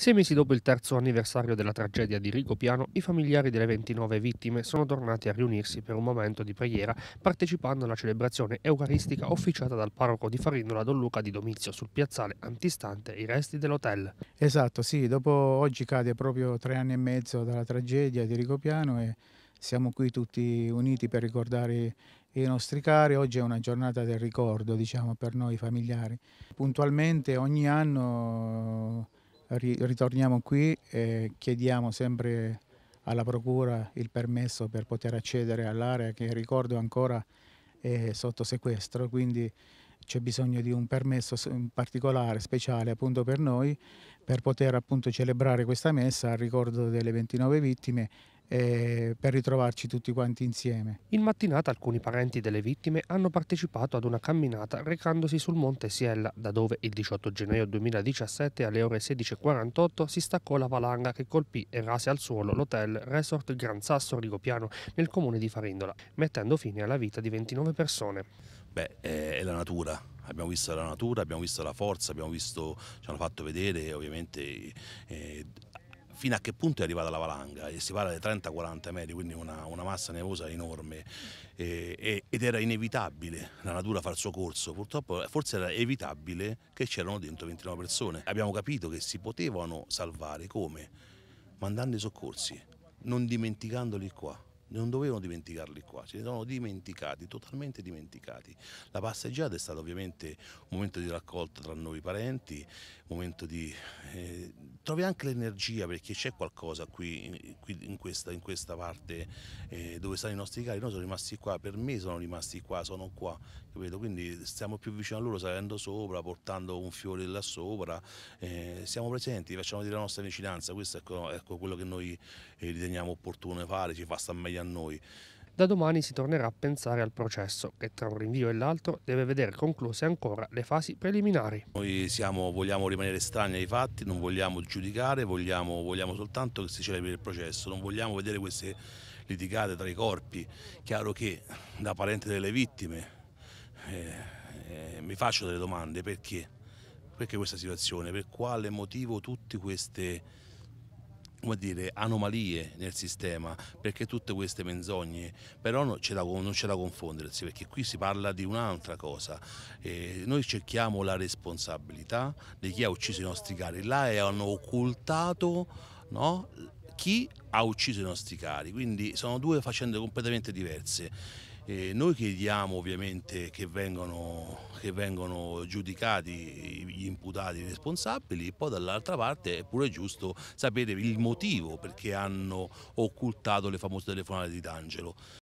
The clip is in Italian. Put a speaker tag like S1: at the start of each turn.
S1: Sei mesi dopo il terzo anniversario della tragedia di Rigopiano, i familiari delle 29 vittime sono tornati a riunirsi per un momento di preghiera partecipando alla celebrazione eucaristica officiata dal parroco di Farindola Don Luca di Domizio sul piazzale antistante i resti dell'hotel.
S2: Esatto, sì, dopo oggi cade proprio tre anni e mezzo dalla tragedia di Rigopiano e siamo qui tutti uniti per ricordare i nostri cari. Oggi è una giornata del ricordo, diciamo, per noi familiari. Puntualmente ogni anno ritorniamo qui e chiediamo sempre alla Procura il permesso per poter accedere all'area che ricordo ancora è sotto sequestro, quindi c'è bisogno di un permesso particolare, speciale appunto per noi, per poter appunto celebrare questa messa a ricordo delle 29 vittime eh, per
S1: ritrovarci tutti quanti insieme. In mattinata alcuni parenti delle vittime hanno partecipato ad una camminata recandosi sul Monte Siella, da dove il 18 gennaio 2017 alle ore 16.48 si staccò la valanga che colpì e rase al suolo l'hotel Resort Gran Sasso Rigopiano nel comune di Farindola, mettendo fine alla vita di 29 persone.
S3: Beh, è la natura, abbiamo visto la natura, abbiamo visto la forza, abbiamo visto, ci hanno fatto vedere ovviamente eh, fino a che punto è arrivata la valanga e si parla di 30-40 metri, quindi una, una massa nevosa enorme e, e, ed era inevitabile la natura far il suo corso, purtroppo eh, forse era evitabile che c'erano dentro 29 persone. Abbiamo capito che si potevano salvare come? Mandando i soccorsi, non dimenticandoli qua non dovevano dimenticarli qua, se ne sono dimenticati, totalmente dimenticati. La passeggiata è stata ovviamente un momento di raccolta tra noi parenti, un momento di, eh, trovi anche l'energia perché c'è qualcosa qui, qui in, questa, in, questa, parte eh, dove stanno i nostri cari, noi sono rimasti qua, per me sono rimasti qua, sono qua, capito? quindi stiamo più vicino a loro salendo sopra, portando un fiore là sopra, eh, siamo presenti, facciamo dire la nostra vicinanza, questo è ecco, ecco quello che noi eh, riteniamo opportuno fare, ci fa star meglio a noi
S1: da domani si tornerà a pensare al processo che tra un rinvio e l'altro deve vedere concluse ancora le fasi preliminari.
S3: Noi siamo, vogliamo rimanere strani ai fatti, non vogliamo giudicare, vogliamo, vogliamo soltanto che si celebri il processo, non vogliamo vedere queste litigate tra i corpi. Chiaro che da parente delle vittime eh, eh, mi faccio delle domande perché? Perché questa situazione? Per quale motivo tutte queste come dire, anomalie nel sistema, perché tutte queste menzogne, però non c'è da, non c'è da confondersi, perché qui si parla di un'altra cosa. Eh, noi cerchiamo la responsabilità di chi ha ucciso i nostri cari, là e hanno occultato no, chi ha ucciso i nostri cari, quindi sono due faccende completamente diverse. Eh, noi chiediamo ovviamente che vengano, che vengano giudicati gli imputati responsabili e poi dall'altra parte è pure giusto sapere il motivo perché hanno occultato le famose telefonate di D'Angelo.